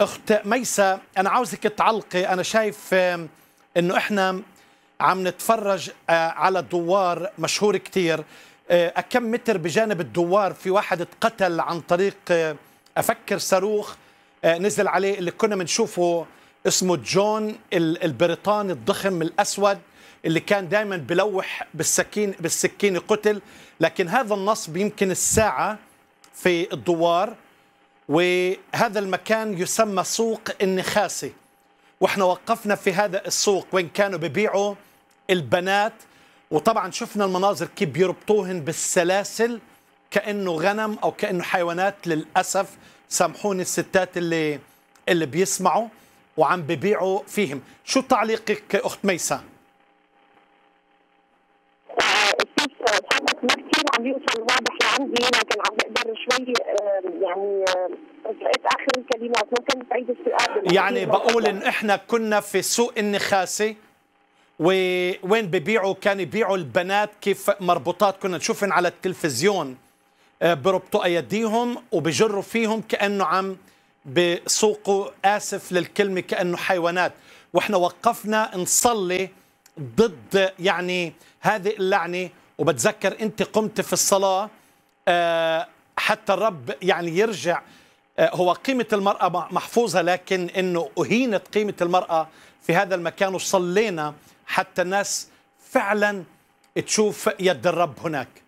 اخت ميسة انا عاوزك تعلقي انا شايف انه احنا عم نتفرج آه، على دوار مشهور كثير آه، كم متر بجانب الدوار في واحد اتقتل عن طريق آه، افكر صاروخ نزل عليه اللي كنا بنشوفه اسمه جون البريطاني الضخم الاسود اللي كان دائما بلوح بالسكين بالسكين قتل لكن هذا النصب يمكن الساعه في الدوار وهذا المكان يسمى سوق النخاسي واحنا وقفنا في هذا السوق وين كانوا ببيعوا البنات وطبعا شفنا المناظر كيف بيربطوهن بالسلاسل كانه غنم او كانه حيوانات للاسف سامحوني الستات اللي اللي بيسمعوا وعم ببيعوا فيهم شو تعليقك اخت ميسا كثير عم يوصل واضح لعندي لكن يعني اخر الكلمات ممكن تعيد السؤال يعني بقول ان احنا كنا في سوق النخاسه وين ببيعوا كانوا يبيعوا البنات كيف مربوطات كنا نشوفهم على التلفزيون آه، بربطوا ايديهم وبجروا فيهم كانه عم بسوقوا اسف للكلمه كانه حيوانات واحنا وقفنا نصلي ضد يعني هذه اللعنه وبتذكر انت قمت في الصلاه آه، حتى الرب يعني يرجع آه، هو قيمة المرأة محفوظة لكن أنه أهينت قيمة المرأة في هذا المكان وصلينا حتى الناس فعلا تشوف يد الرب هناك